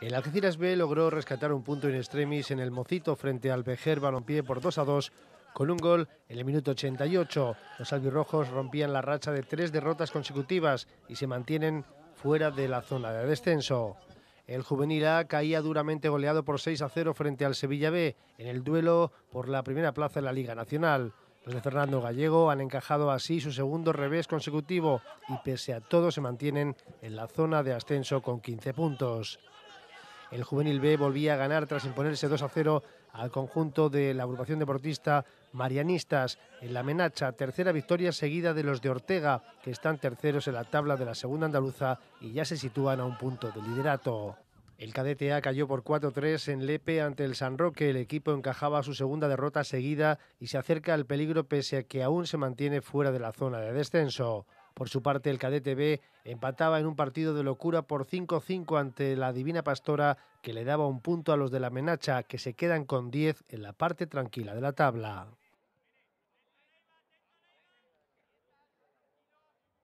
El Algeciras B logró rescatar un punto in extremis en el Mocito frente al Bejer Balompié por 2 a 2 con un gol en el minuto 88. Los albirrojos rompían la racha de tres derrotas consecutivas y se mantienen fuera de la zona de descenso. El juvenil A caía duramente goleado por 6 a 0 frente al Sevilla B en el duelo por la primera plaza de la Liga Nacional. Los de Fernando Gallego han encajado así su segundo revés consecutivo y pese a todo se mantienen en la zona de ascenso con 15 puntos. El juvenil B volvía a ganar tras imponerse 2 a 0 al conjunto de la agrupación deportista Marianistas en la Menacha. Tercera victoria seguida de los de Ortega, que están terceros en la tabla de la segunda andaluza y ya se sitúan a un punto de liderato. El cadete A cayó por 4-3 en Lepe ante el San Roque. El equipo encajaba su segunda derrota seguida y se acerca al peligro pese a que aún se mantiene fuera de la zona de descenso. Por su parte, el cadete B empataba en un partido de locura por 5-5 ante la Divina Pastora, que le daba un punto a los de la Menacha, que se quedan con 10 en la parte tranquila de la tabla.